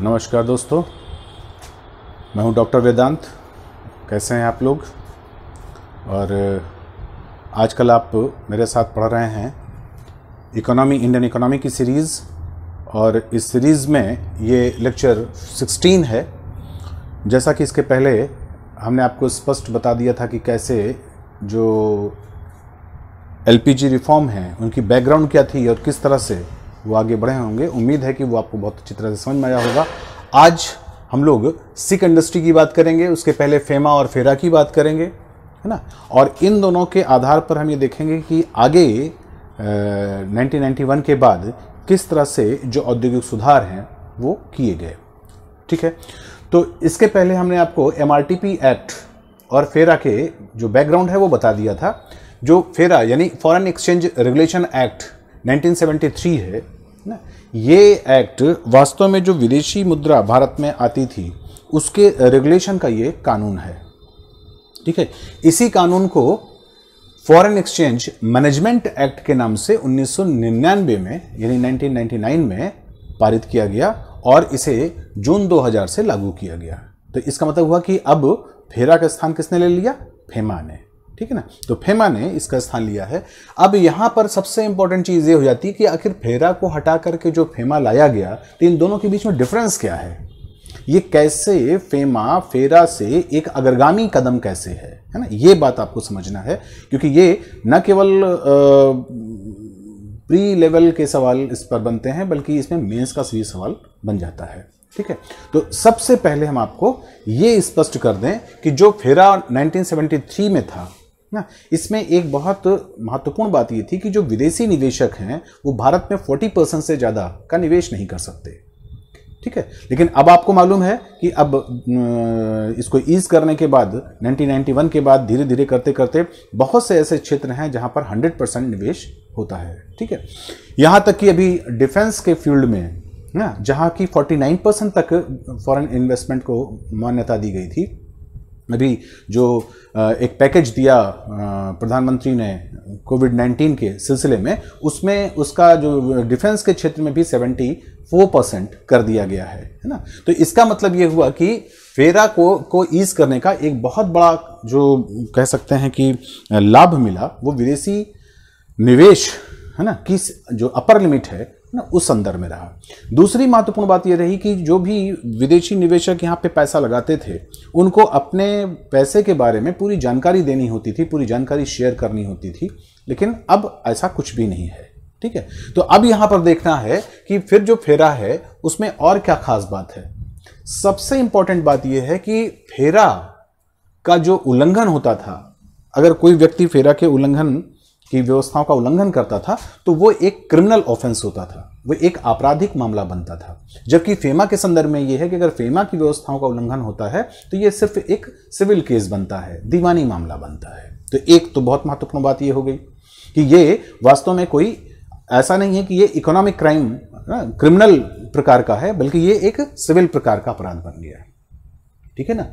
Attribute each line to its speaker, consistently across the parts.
Speaker 1: नमस्कार दोस्तों मैं हूं डॉक्टर वेदांत कैसे हैं आप लोग और आजकल आप मेरे साथ पढ़ रहे हैं इकोनॉमी इंडियन इकोनॉमी की सीरीज़ और इस सीरीज़ में ये लेक्चर 16 है जैसा कि इसके पहले हमने आपको स्पष्ट बता दिया था कि कैसे जो एलपीजी रिफॉर्म हैं उनकी बैकग्राउंड क्या थी और किस तरह से वो आगे बढ़े होंगे उम्मीद है कि वो आपको बहुत अच्छी तरह से समझ में आया होगा आज हम लोग सिक इंडस्ट्री की बात करेंगे उसके पहले फेमा और फेरा की बात करेंगे है ना और इन दोनों के आधार पर हम ये देखेंगे कि आगे नाइनटीन नाइन्टी वन के बाद किस तरह से जो औद्योगिक सुधार हैं वो किए गए ठीक है तो इसके पहले हमने आपको एम एक्ट और फेरा के जो बैकग्राउंड है वो बता दिया था जो फेरा यानी फॉरेन एक्सचेंज रेगुलेशन एक्ट 1973 है ना ये एक्ट वास्तव में जो विदेशी मुद्रा भारत में आती थी उसके रेगुलेशन का ये कानून है ठीक है इसी कानून को फॉरेन एक्सचेंज मैनेजमेंट एक्ट के नाम से 1999 में यानी 1999 में पारित किया गया और इसे जून 2000 से लागू किया गया तो इसका मतलब हुआ कि अब फेरा का स्थान किसने ले लिया फेमा ने ठीक है ना तो फेमा ने इसका स्थान लिया है अब यहाँ पर सबसे इंपॉर्टेंट चीज़ ये हो जाती है कि आखिर फेरा को हटा करके जो फेमा लाया गया तो इन दोनों के बीच में डिफरेंस क्या है ये कैसे फेमा फेरा से एक अग्रगामी कदम कैसे है है ना ये बात आपको समझना है क्योंकि ये न केवल प्री लेवल के सवाल इस पर बनते हैं बल्कि इसमें मेंस का सभी सवाल बन जाता है ठीक है तो सबसे पहले हम आपको ये स्पष्ट कर दें कि जो फेरा 1973 में था ना इसमें एक बहुत महत्वपूर्ण बात ये थी कि जो विदेशी निवेशक हैं वो भारत में 40 परसेंट से ज़्यादा का निवेश नहीं कर सकते ठीक है लेकिन अब आपको मालूम है कि अब इसको ईज करने के बाद 1991 के बाद धीरे धीरे करते करते बहुत से ऐसे क्षेत्र हैं जहां पर 100 परसेंट निवेश होता है ठीक है यहां तक कि अभी डिफेंस के फील्ड में ना जहां की 49 परसेंट तक फॉरेन इन्वेस्टमेंट को मान्यता दी गई थी अभी जो एक पैकेज दिया प्रधानमंत्री ने कोविड 19 के सिलसिले में उसमें उसका जो डिफेंस के क्षेत्र में भी 74 परसेंट कर दिया गया है है ना तो इसका मतलब ये हुआ कि फेरा को को ईज करने का एक बहुत बड़ा जो कह सकते हैं कि लाभ मिला वो विदेशी निवेश है ना किस जो अपर लिमिट है ना उस संदर्भ में रहा दूसरी महत्वपूर्ण बात यह रही कि जो भी विदेशी निवेशक यहाँ पे पैसा लगाते थे उनको अपने पैसे के बारे में पूरी जानकारी देनी होती थी पूरी जानकारी शेयर करनी होती थी लेकिन अब ऐसा कुछ भी नहीं है ठीक है तो अब यहाँ पर देखना है कि फिर जो फेरा है उसमें और क्या खास बात है सबसे इंपॉर्टेंट बात यह है कि फेरा का जो उल्लंघन होता था अगर कोई व्यक्ति फेरा के उल्लंघन की व्यवस्थाओं का उल्लंघन करता था तो वो एक क्रिमिनल ऑफेंस होता था वो एक आपराधिक मामला बनता था जबकि फेमा के संदर्भ में ये है कि अगर फेमा की व्यवस्थाओं का उल्लंघन होता है तो ये सिर्फ एक सिविल केस बनता है दीवानी मामला बनता है तो एक तो बहुत महत्वपूर्ण बात ये हो गई कि ये वास्तव में कोई ऐसा नहीं है कि ये इकोनॉमिक क्राइम क्रिमिनल प्रकार का है बल्कि ये एक सिविल प्रकार का अपराध बन गया है ठीक है ना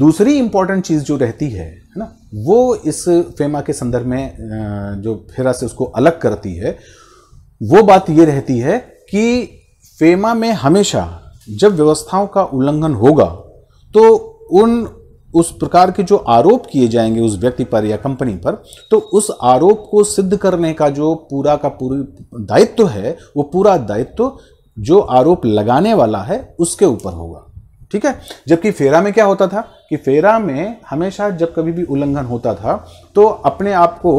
Speaker 1: दूसरी इंपॉर्टेंट चीज़ जो रहती है है ना वो इस फेमा के संदर्भ में जो फेरा से उसको अलग करती है वो बात ये रहती है कि फेमा में हमेशा जब व्यवस्थाओं का उल्लंघन होगा तो उन उस प्रकार के जो आरोप किए जाएंगे उस व्यक्ति पर या कंपनी पर तो उस आरोप को सिद्ध करने का जो पूरा का पूरी दायित्व है वो पूरा दायित्व जो आरोप लगाने वाला है उसके ऊपर होगा ठीक है जबकि फेरा में क्या होता था कि फेरा में हमेशा जब कभी भी उल्लंघन होता था तो अपने आप को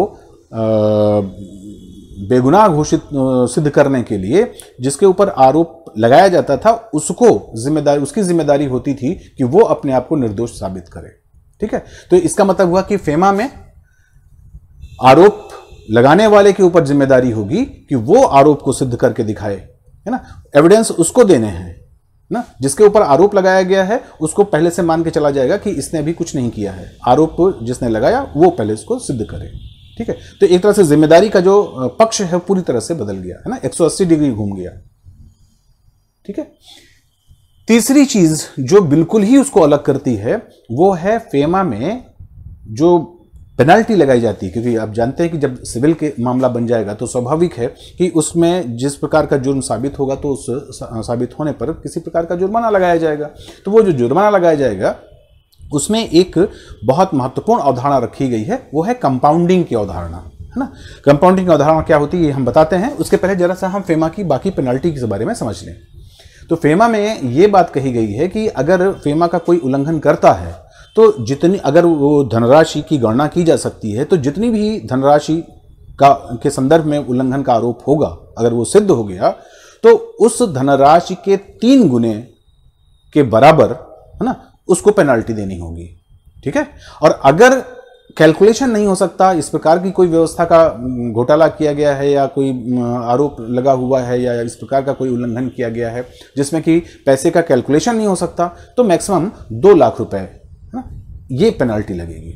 Speaker 1: बेगुनाह घोषित सिद्ध करने के लिए जिसके ऊपर आरोप लगाया जाता था उसको जिम्मेदारी उसकी जिम्मेदारी होती थी कि वो अपने आप को निर्दोष साबित करे ठीक है तो इसका मतलब हुआ कि फेमा में आरोप लगाने वाले के ऊपर जिम्मेदारी होगी कि वो आरोप को सिद्ध करके दिखाए है ना एविडेंस उसको देने हैं ना जिसके ऊपर आरोप लगाया गया है उसको पहले से मान के चला जाएगा कि इसने अभी कुछ नहीं किया है आरोप तो जिसने लगाया वो पहले उसको सिद्ध करे ठीक है तो एक तरह से जिम्मेदारी का जो पक्ष है पूरी तरह से बदल गया है ना 180 डिग्री घूम गया ठीक है तीसरी चीज जो बिल्कुल ही उसको अलग करती है वो है फेमा में जो पेनल्टी लगाई जाती है क्योंकि आप जानते हैं कि जब सिविल के मामला बन जाएगा तो स्वाभाविक है कि उसमें जिस प्रकार का जुर्म साबित होगा तो उस साबित होने पर किसी प्रकार का जुर्माना लगाया जाएगा तो वो जो जुर्माना लगाया जाएगा उसमें एक बहुत महत्वपूर्ण अवधारणा रखी गई है वो है कंपाउंडिंग की अवधारणा है ना कंपाउंडिंग की अवधारणा क्या होती है ये हम बताते हैं उसके पहले जरा सा हम फेमा की बाकी पेनल्टी के बारे में समझ लें तो फेमा में ये बात कही गई है कि अगर फेमा का कोई उल्लंघन करता है तो जितनी अगर वो धनराशि की गणना की जा सकती है तो जितनी भी धनराशि का के संदर्भ में उल्लंघन का आरोप होगा अगर वो सिद्ध हो गया तो उस धनराशि के तीन गुने के बराबर है ना उसको पेनल्टी देनी होगी ठीक है और अगर कैलकुलेशन नहीं हो सकता इस प्रकार की कोई व्यवस्था का घोटाला किया गया है या कोई आरोप लगा हुआ है या इस प्रकार का कोई उल्लंघन किया गया है जिसमें कि पैसे का कैलकुलेशन नहीं हो सकता तो मैक्सिमम दो लाख रुपए ना हाँ? ये पेनल्टी लगेगी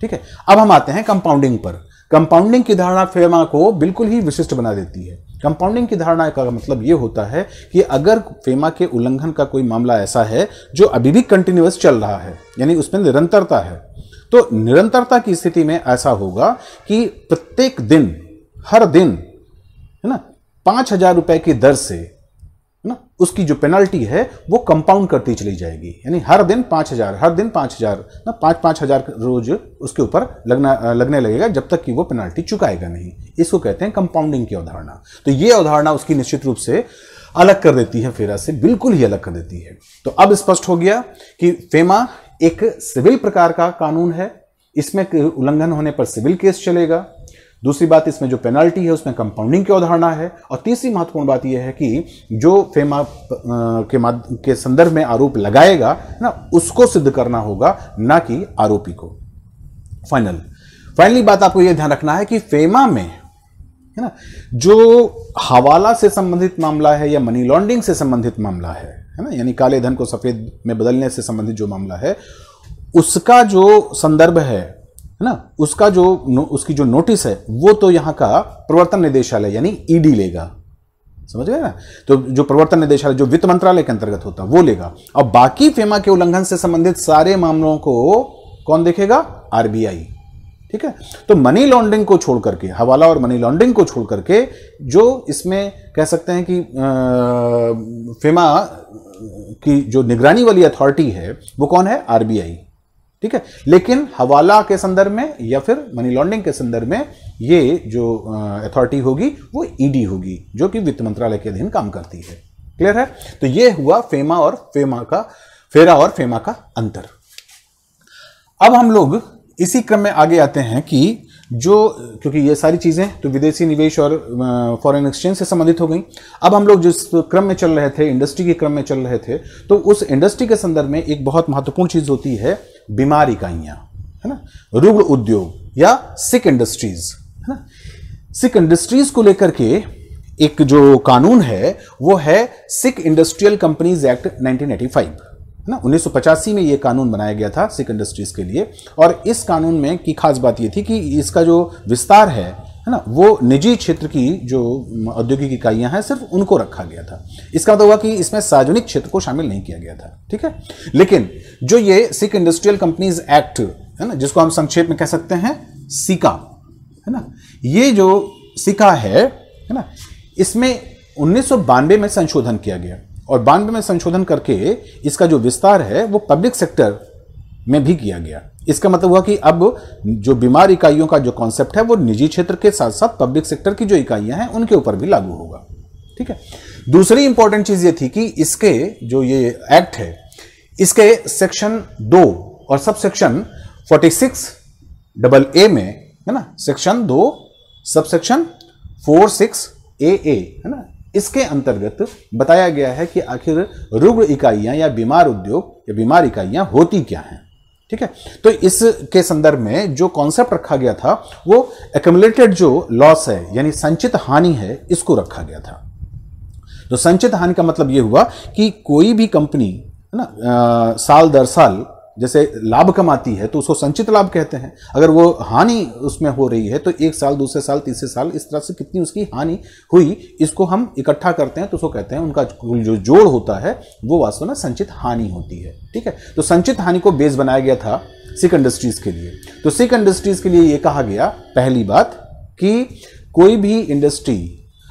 Speaker 1: ठीक है अब हम आते हैं कंपाउंडिंग पर कंपाउंडिंग की धारणा फेमा को बिल्कुल ही विशिष्ट बना देती है कंपाउंडिंग की धारणा का मतलब ये होता है कि अगर फेमा के उल्लंघन का कोई मामला ऐसा है जो अभी भी कंटिन्यूस चल रहा है यानी उसमें निरंतरता है तो निरंतरता की स्थिति में ऐसा होगा कि प्रत्येक दिन हर दिन है ना पाँच हजार रुपये की दर से ना उसकी जो पेनल्टी है वो कंपाउंड करती चली जाएगी यानी हर दिन पाँच हज़ार हर दिन पाँच हज़ार ना पाँच पाँच हज़ार रोज उसके ऊपर लगना लगने लगेगा जब तक कि वो पेनल्टी चुकाएगा नहीं इसको कहते हैं कंपाउंडिंग की अवधारणा तो ये अवधारणा उसकी निश्चित रूप से अलग कर देती है फेरा से बिल्कुल ही अलग कर देती है तो अब स्पष्ट हो गया कि फेमा एक सिविल प्रकार का कानून है इसमें उल्लंघन होने पर सिविल केस चलेगा दूसरी बात इसमें जो पेनल्टी है उसमें कंपाउंडिंग की अवधारणा है और तीसरी महत्वपूर्ण बात यह है कि जो फेमा के के संदर्भ में आरोप लगाएगा ना उसको सिद्ध करना होगा ना कि आरोपी को फाइनल फाइनली बात आपको यह ध्यान रखना है कि फेमा में है ना जो हवाला से संबंधित मामला है या मनी लॉन्ड्रिंग से संबंधित मामला है है ना यानी काले धन को सफेद में बदलने से संबंधित जो मामला है उसका जो संदर्भ है है ना उसका जो उसकी जो नोटिस है वो तो यहाँ का प्रवर्तन निदेशालय यानी ईडी e लेगा समझ गए ना तो जो प्रवर्तन निदेशालय जो वित्त मंत्रालय के अंतर्गत होता है वो लेगा और बाकी फेमा के उल्लंघन से संबंधित सारे मामलों को कौन देखेगा आरबीआई ठीक है तो मनी लॉन्ड्रिंग को छोड़ करके हवाला और मनी लॉन्ड्रिंग को छोड़ करके जो इसमें कह सकते हैं कि आ, फेमा की जो निगरानी वाली अथॉरिटी है वो कौन है आरबीआई ठीक है लेकिन हवाला के संदर्भ में या फिर मनी लॉन्ड्रिंग के संदर्भ में ये जो अथॉरिटी होगी वो ईडी e होगी जो कि वित्त मंत्रालय के अधीन काम करती है क्लियर है तो ये हुआ फेमा और फेमा का फेरा और फेमा का अंतर अब हम लोग इसी क्रम में आगे आते हैं कि जो क्योंकि ये सारी चीज़ें तो विदेशी निवेश और फॉरेन एक्सचेंज से संबंधित हो गई अब हम लोग जिस क्रम में चल रहे थे इंडस्ट्री के क्रम में चल रहे थे तो उस इंडस्ट्री के संदर्भ में एक बहुत महत्वपूर्ण चीज़ होती है बीमार इकाइयां है ना रुग्ण उद्योग या सिक इंडस्ट्रीज है ना सिक इंडस्ट्रीज को लेकर के एक जो कानून है वो है सिक इंडस्ट्रियल कंपनीज एक्ट 1985 है ना उन्नीस में यह कानून बनाया गया था सिक इंडस्ट्रीज के लिए और इस कानून में की खास बात यह थी कि इसका जो विस्तार है है ना वो निजी क्षेत्र की जो औद्योगिक इकाइयां हैं सिर्फ उनको रखा गया था इसका तो हुआ कि इसमें सार्वजनिक क्षेत्र को शामिल नहीं किया गया था ठीक है लेकिन जो ये सिख इंडस्ट्रियल कंपनीज एक्ट है ना जिसको हम संक्षेप में कह सकते हैं सिका है ना ये जो सिका है है ना इसमें उन्नीस में संशोधन किया गया और बानवे में संशोधन करके इसका जो विस्तार है वो पब्लिक सेक्टर में भी किया गया इसका मतलब हुआ कि अब जो बीमार इकाइयों का जो कॉन्सेप्ट है वो निजी क्षेत्र के साथ साथ पब्लिक सेक्टर की जो इकाइयां हैं उनके ऊपर भी लागू होगा ठीक है दूसरी इंपॉर्टेंट चीज ये थी कि इसके जो ये एक्ट है इसके सेक्शन दो और sub section forty six double A में है ना सेक्शन दो sub section four six A A है ना इसके अंतर्गत बताया गया है कि आखिर रुग्ण इकाइयां या बीमार उद्योग या बीमार इकाइयां होती क्या हैं ठीक है तो इसके संदर्भ में जो कॉन्सेप्ट रखा गया था वो एकमुलेटेड जो लॉस है यानी संचित हानि है इसको रखा गया था तो संचित हानि का मतलब ये हुआ कि कोई भी कंपनी है ना आ, साल दर साल जैसे लाभ कमाती है तो उसको संचित लाभ कहते हैं अगर वो हानि उसमें हो रही है तो एक साल दूसरे साल तीसरे साल इस तरह से कितनी उसकी हानि हुई इसको हम इकट्ठा करते हैं तो उसको कहते हैं उनका जो जोड़ होता है वो वास्तव में संचित हानि होती है ठीक है तो संचित हानि को बेस बनाया गया था सिख इंडस्ट्रीज के लिए तो सिख इंडस्ट्रीज के लिए ये कहा गया पहली बात कि कोई भी इंडस्ट्री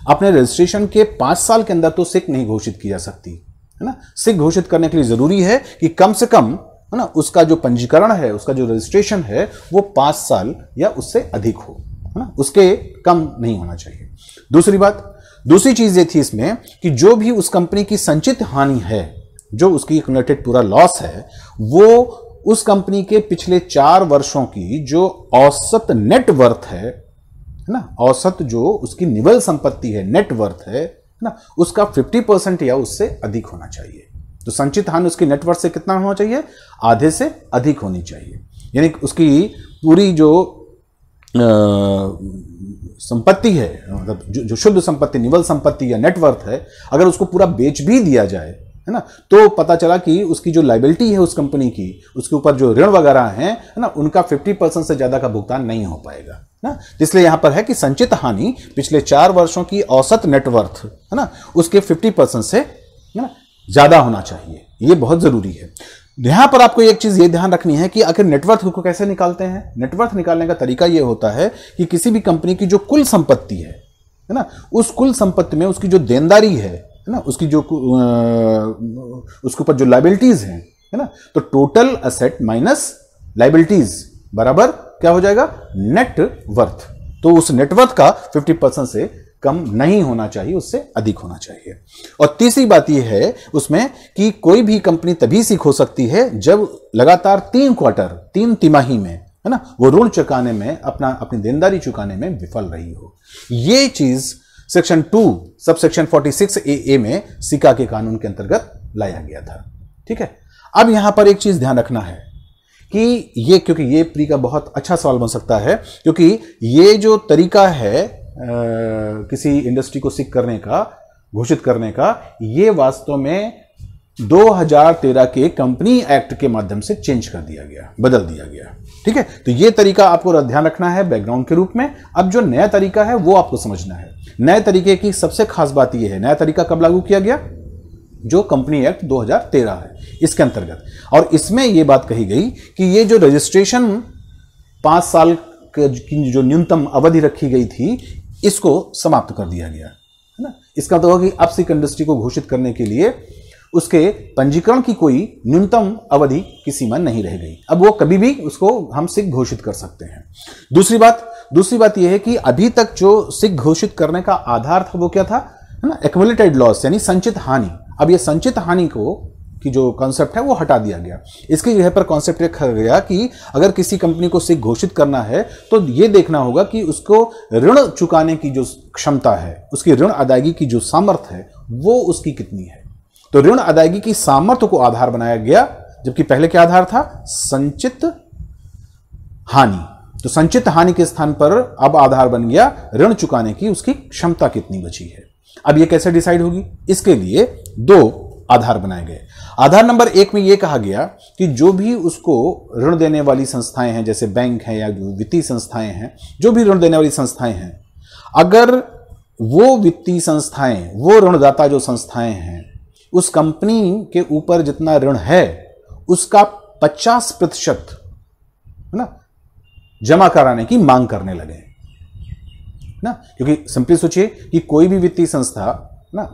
Speaker 1: अपने रजिस्ट्रेशन के पांच साल के अंदर तो सिख नहीं घोषित की जा सकती है ना सिख घोषित करने के लिए ज़रूरी है कि कम से कम है ना उसका जो पंजीकरण है उसका जो रजिस्ट्रेशन है वो पांच साल या उससे अधिक हो है ना उसके कम नहीं होना चाहिए दूसरी बात दूसरी चीज़ ये थी इसमें कि जो भी उस कंपनी की संचित हानि है जो उसकी रिलेटेड पूरा लॉस है वो उस कंपनी के पिछले चार वर्षों की जो औसत नेटवर्थ है है ना औसत जो उसकी निवल संपत्ति है नेटवर्थ है ना उसका 50 परसेंट या उससे अधिक होना चाहिए तो संचित हानि उसकी नेटवर्थ से कितना होना चाहिए आधे से अधिक होनी चाहिए यानी उसकी पूरी जो संपत्ति है मतलब जो, जो शुद्ध संपत्ति निवल संपत्ति या नेटवर्थ है अगर उसको पूरा बेच भी दिया जाए है ना तो पता चला कि उसकी जो लाइबिलिटी है उस कंपनी की उसके ऊपर जो ऋण वगैरह है ना उनका 50 परसेंट से ज़्यादा का भुगतान नहीं हो पाएगा ना इसलिए यहां पर है कि संचित हानि पिछले चार वर्षों की औसत नेटवर्थ है ना उसके 50 परसेंट से है ना ज़्यादा होना चाहिए ये बहुत ज़रूरी है यहाँ पर आपको एक चीज़ ये ध्यान रखनी है कि आखिर नेटवर्थ को कैसे निकालते हैं नेटवर्थ निकालने का तरीका ये होता है कि किसी भी कंपनी की जो कुल संपत्ति है है ना उस कुल संपत्ति में उसकी जो देनदारी है है ना उसकी जो उसके ऊपर जो लाइबिलिटीज़ हैं है ना तो टोटल असेट माइनस लाइबिलिटीज़ बराबर क्या हो जाएगा नेट वर्थ तो उस नेटवर्थ का 50 परसेंट से कम नहीं होना चाहिए उससे अधिक होना चाहिए और तीसरी बात यह है उसमें कि कोई भी कंपनी तभी सीख हो सकती है जब लगातार तीन क्वार्टर तीन तिमाही में है ना वो ऋण चुकाने में अपना अपनी देनदारी चुकाने में विफल रही हो ये चीज section two sub section forty six A A में सिका के कानून के अंतर्गत लाया गया था ठीक है अब यहां पर एक चीज ध्यान रखना है कि ये क्योंकि ये प्री का बहुत अच्छा सवाल बन सकता है क्योंकि ये जो तरीका है किसी इंडस्ट्री को सिक करने का घोषित करने का ये वास्तव में 2013 के कंपनी एक्ट के माध्यम से चेंज कर दिया गया बदल दिया गया ठीक है तो ये तरीका आपको ध्यान रखना है बैकग्राउंड के रूप में अब जो नया तरीका है वो आपको समझना है नए तरीके की सबसे खास बात यह है नया तरीका कब लागू किया गया जो कंपनी एक्ट 2013 है इसके अंतर्गत और इसमें यह बात कही गई कि ये जो रजिस्ट्रेशन पांच साल की जो न्यूनतम अवधि रखी गई थी इसको समाप्त कर दिया गया है ना इसका तो कि अब अपसिक इंडस्ट्री को घोषित करने के लिए उसके पंजीकरण की कोई न्यूनतम अवधि की सीमा नहीं रह गई अब वो कभी भी उसको हम सिख घोषित कर सकते हैं दूसरी बात दूसरी बात यह है कि अभी तक जो सिख घोषित करने का आधार था वो क्या था है ना एक्मुलेटेड लॉस यानी संचित हानि अब ये संचित हानि को की जो कॉन्सेप्ट है वो हटा दिया गया इसके जगह पर कॉन्सेप्ट रखा गया कि अगर किसी कंपनी को सिक घोषित करना है तो ये देखना होगा कि उसको ऋण चुकाने की जो क्षमता है उसकी ऋण अदायगी की जो सामर्थ्य है वो उसकी कितनी है तो ऋण अदायगी की सामर्थ्य को आधार बनाया गया जबकि पहले क्या आधार था संचित हानि तो संचित हानि के स्थान पर अब आधार बन गया ऋण चुकाने की उसकी क्षमता कितनी बची है अब यह कैसे डिसाइड होगी इसके लिए दो आधार बनाए गए आधार नंबर एक में यह कहा गया कि जो भी उसको ऋण देने वाली संस्थाएं हैं जैसे बैंक हैं या वित्तीय संस्थाएं हैं जो भी ऋण देने वाली संस्थाएं हैं अगर वो वित्तीय संस्थाएं वो ऋणदाता जो संस्थाएं हैं उस कंपनी के ऊपर जितना ऋण है उसका पचास प्रतिशत है ना जमा कराने की मांग करने लगे ना क्योंकि सिंपली सोचिए कि कोई भी वित्तीय संस्था ना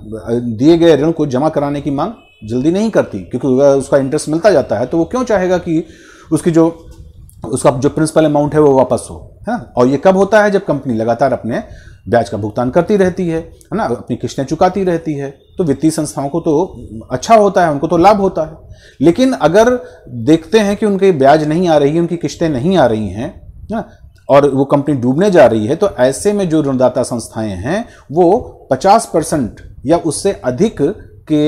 Speaker 1: दिए गए ऋण को जमा कराने की मांग जल्दी नहीं करती क्योंकि उसका इंटरेस्ट मिलता जाता है तो वो क्यों चाहेगा कि उसकी जो उसका जो प्रिंसिपल अमाउंट है वो वापस हो है ना और ये कब होता है जब कंपनी लगातार अपने ब्याज का भुगतान करती रहती है है ना अपनी किश्तें चुकाती रहती है तो वित्तीय संस्थाओं को तो अच्छा होता है उनको तो लाभ होता है लेकिन अगर देखते हैं कि उनके ब्याज नहीं आ रही है उनकी किश्तें नहीं आ रही हैं ना और वो कंपनी डूबने जा रही है तो ऐसे में जो ऋणदाता संस्थाएं हैं वो 50 परसेंट या उससे अधिक के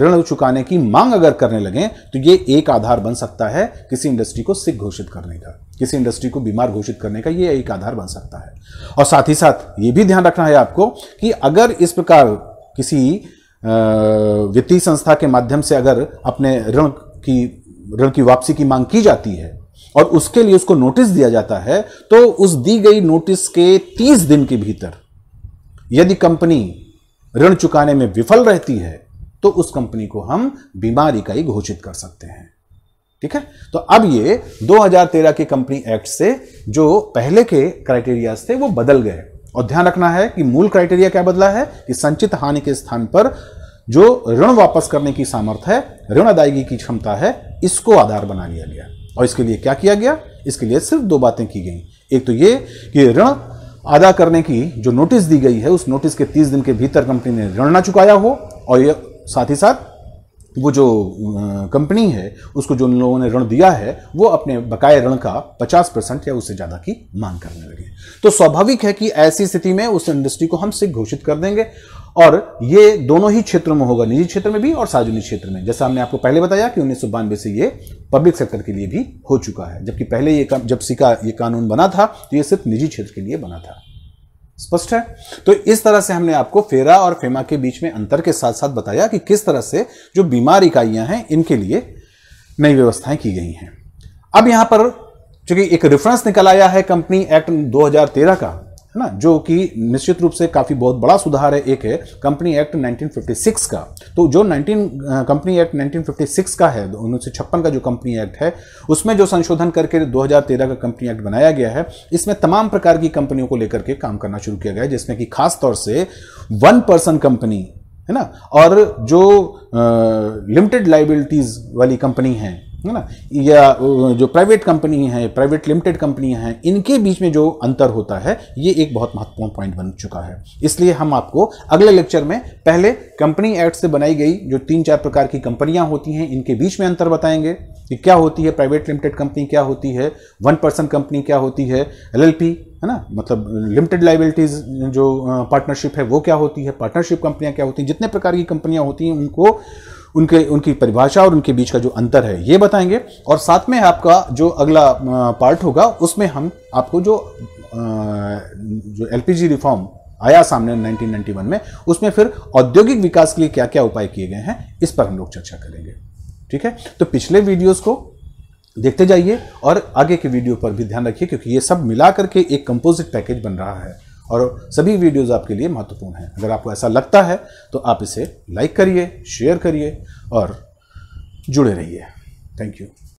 Speaker 1: ऋण चुकाने की मांग अगर करने लगें तो ये एक आधार बन सकता है किसी इंडस्ट्री को सिख घोषित करने का किसी इंडस्ट्री को बीमार घोषित करने का ये एक आधार बन सकता है और साथ ही साथ ये भी ध्यान रखना है आपको कि अगर इस प्रकार किसी वित्तीय संस्था के माध्यम से अगर अपने ऋण की ऋण की वापसी की मांग की जाती है और उसके लिए उसको नोटिस दिया जाता है तो उस दी गई नोटिस के 30 दिन के भीतर यदि कंपनी ऋण चुकाने में विफल रहती है तो उस कंपनी को हम का इकाई घोषित कर सकते हैं ठीक है तो अब ये 2013 के कंपनी एक्ट से जो पहले के क्राइटेरिया थे वो बदल गए और ध्यान रखना है कि मूल क्राइटेरिया क्या बदला है कि संचित हानि के स्थान पर जो ऋण वापस करने की सामर्थ्य है ऋण अदायगी की क्षमता है इसको आधार बना लिया गया और इसके लिए क्या किया गया इसके लिए सिर्फ दो बातें की गई एक तो ये कि ऋण अदा करने की जो नोटिस दी गई है उस नोटिस के तीस दिन के भीतर कंपनी ने ऋण ना चुकाया हो और ये साथ ही साथ वो जो कंपनी है उसको जो लोगों ने ऋण दिया है वो अपने बकाए ऋण का 50 परसेंट या उससे ज़्यादा की मांग करने लगे तो स्वाभाविक है कि ऐसी स्थिति में उस इंडस्ट्री को हम सिख घोषित कर देंगे और ये दोनों ही क्षेत्रों में होगा निजी क्षेत्र में भी और सार्वजनिक क्षेत्र में जैसा हमने आपको पहले बताया कि उन्नीस से ये पब्लिक सेक्टर के लिए भी हो चुका है जबकि पहले ये जब सिका ये कानून बना था तो ये सिर्फ निजी क्षेत्र के लिए बना था स्पष्ट है तो इस तरह से हमने आपको फेरा और फेमा के बीच में अंतर के साथ साथ बताया कि किस तरह से जो बीमार इकाइयां हैं इनके लिए नई व्यवस्थाएं की गई हैं अब यहां पर चूंकि एक रेफरेंस निकल आया है कंपनी एक्ट 2013 का है ना जो कि निश्चित रूप से काफी बहुत बड़ा सुधार है एक है कंपनी एक्ट 1956 का तो जो 19 कंपनी एक्ट 1956 का है उन्नीस का जो कंपनी एक्ट है उसमें जो संशोधन करके 2013 का कंपनी एक्ट बनाया गया है इसमें तमाम प्रकार की कंपनियों को लेकर के काम करना शुरू किया गया है जिसमें कि खास तौर से वन पर्सन कंपनी है ना और जो लिमिटेड लाइबिलिटीज वाली कंपनी है है ना या जो प्राइवेट कंपनी है प्राइवेट लिमिटेड कंपनी है इनके बीच में जो अंतर होता है ये एक बहुत महत्वपूर्ण पॉइंट बन चुका है इसलिए हम आपको अगले लेक्चर में पहले कंपनी एक्ट से बनाई गई जो तीन चार प्रकार की कंपनियां होती हैं इनके बीच में अंतर बताएंगे कि क्या होती है प्राइवेट लिमिटेड कंपनी क्या होती है वन पर्सन कंपनी क्या होती है एल है ना मतलब लिमिटेड लाइबिलिटीज जो पार्टनरशिप है वो क्या होती है पार्टनरशिप कंपनियाँ क्या होती हैं जितने प्रकार की कंपनियाँ होती हैं उनको उनके उनकी परिभाषा और उनके बीच का जो अंतर है ये बताएंगे और साथ में आपका जो अगला पार्ट होगा उसमें हम आपको जो जो एलपीजी रिफॉर्म आया सामने 1991 में उसमें फिर औद्योगिक विकास के लिए क्या क्या उपाय किए गए हैं इस पर हम लोग चर्चा करेंगे ठीक है तो पिछले वीडियोस को देखते जाइए और आगे के वीडियो पर भी ध्यान रखिए क्योंकि ये सब मिला करके एक कंपोजिट पैकेज बन रहा है और सभी वीडियोज़ आपके लिए महत्वपूर्ण हैं अगर आपको ऐसा लगता है तो आप इसे लाइक करिए शेयर करिए और जुड़े रहिए थैंक यू